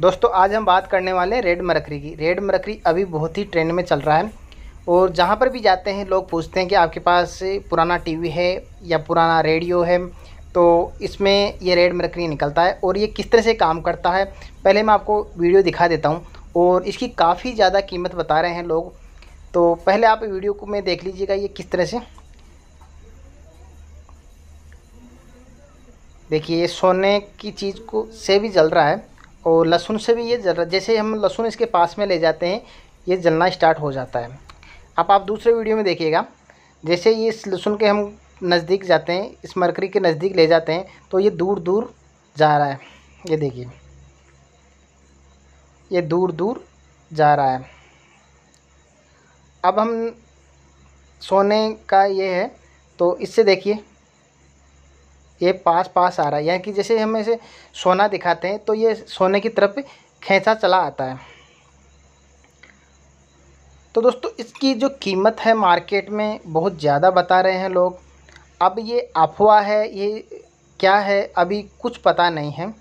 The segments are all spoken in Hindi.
दोस्तों आज हम बात करने वाले हैं रेड मरकरी की रेड मरकरी अभी बहुत ही ट्रेंड में चल रहा है और जहाँ पर भी जाते हैं लोग पूछते हैं कि आपके पास पुराना टीवी है या पुराना रेडियो है तो इसमें ये रेड मरकरी निकलता है और ये किस तरह से काम करता है पहले मैं आपको वीडियो दिखा देता हूँ और इसकी काफ़ी ज़्यादा कीमत बता रहे हैं लोग तो पहले आप वीडियो को मैं देख लीजिएगा ये किस तरह से देखिए ये सोने की चीज़ को से भी जल रहा है और लहसुन से भी ये जल जैसे हम लहसुन इसके पास में ले जाते हैं ये जलना स्टार्ट हो जाता है अब आप दूसरे वीडियो में देखिएगा जैसे ये इस लहसुन के हम नज़दीक जाते हैं इस मरकरी के नज़दीक ले जाते हैं तो ये दूर दूर जा रहा है ये देखिए ये दूर दूर जा रहा है अब हम सोने का ये है तो इससे देखिए ये पास पास आ रहा है यानी कि जैसे हम इसे सोना दिखाते हैं तो ये सोने की तरफ खींचा चला आता है तो दोस्तों इसकी जो कीमत है मार्केट में बहुत ज़्यादा बता रहे हैं लोग अब ये अफवाह है ये क्या है अभी कुछ पता नहीं है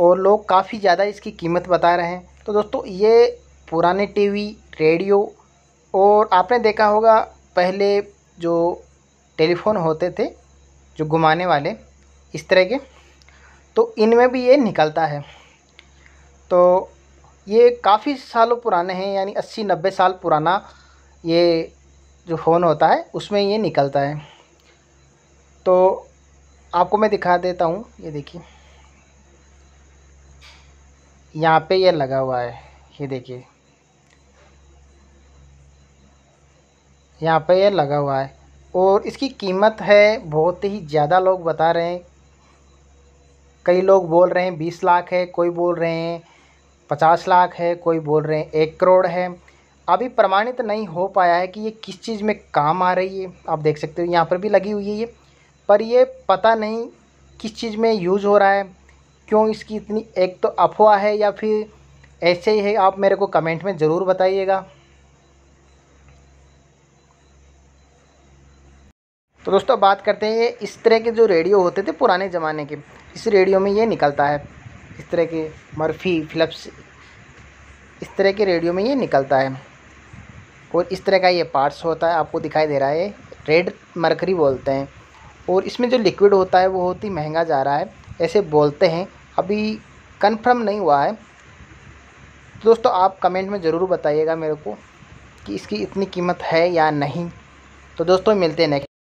और लोग काफ़ी ज़्यादा इसकी कीमत बता रहे हैं तो दोस्तों ये पुराने टीवी रेडियो और आपने देखा होगा पहले जो टेलीफोन होते थे जो घुमाने वाले इस तरह के तो इनमें भी ये निकलता है तो ये काफ़ी सालों पुराने हैं यानी अस्सी नब्बे साल पुराना ये जो फ़ोन होता है उसमें ये निकलता है तो आपको मैं दिखा देता हूँ ये देखिए यहाँ पे ये लगा हुआ है ये देखिए यहाँ पे ये लगा हुआ है और इसकी कीमत है बहुत ही ज़्यादा लोग बता रहे हैं कई लोग बोल रहे हैं बीस लाख है कोई बोल रहे हैं पचास लाख है कोई बोल रहे हैं एक करोड़ है अभी प्रमाणित नहीं हो पाया है कि ये किस चीज़ में काम आ रही है आप देख सकते हो यहाँ पर भी लगी हुई है ये पर ये पता नहीं किस चीज़ में यूज़ हो रहा है क्यों इसकी इतनी एक तो अफवाह है या फिर ऐसे ही है आप मेरे को कमेंट में ज़रूर बताइएगा तो दोस्तों बात करते हैं ये इस तरह के जो रेडियो होते थे पुराने ज़माने के इस रेडियो में ये निकलता है इस तरह के मर्फी फिलप्स इस तरह के रेडियो में ये निकलता है और इस तरह का ये पार्ट्स होता है आपको दिखाई दे रहा है रेड मरकरी बोलते हैं और इसमें जो लिक्विड होता है वो बहुत ही महंगा जा रहा है ऐसे बोलते हैं अभी कन्फर्म नहीं हुआ है तो दोस्तों आप कमेंट में ज़रूर बताइएगा मेरे को कि इसकी इतनी कीमत है या नहीं तो दोस्तों मिलते हैं नेक्स्ट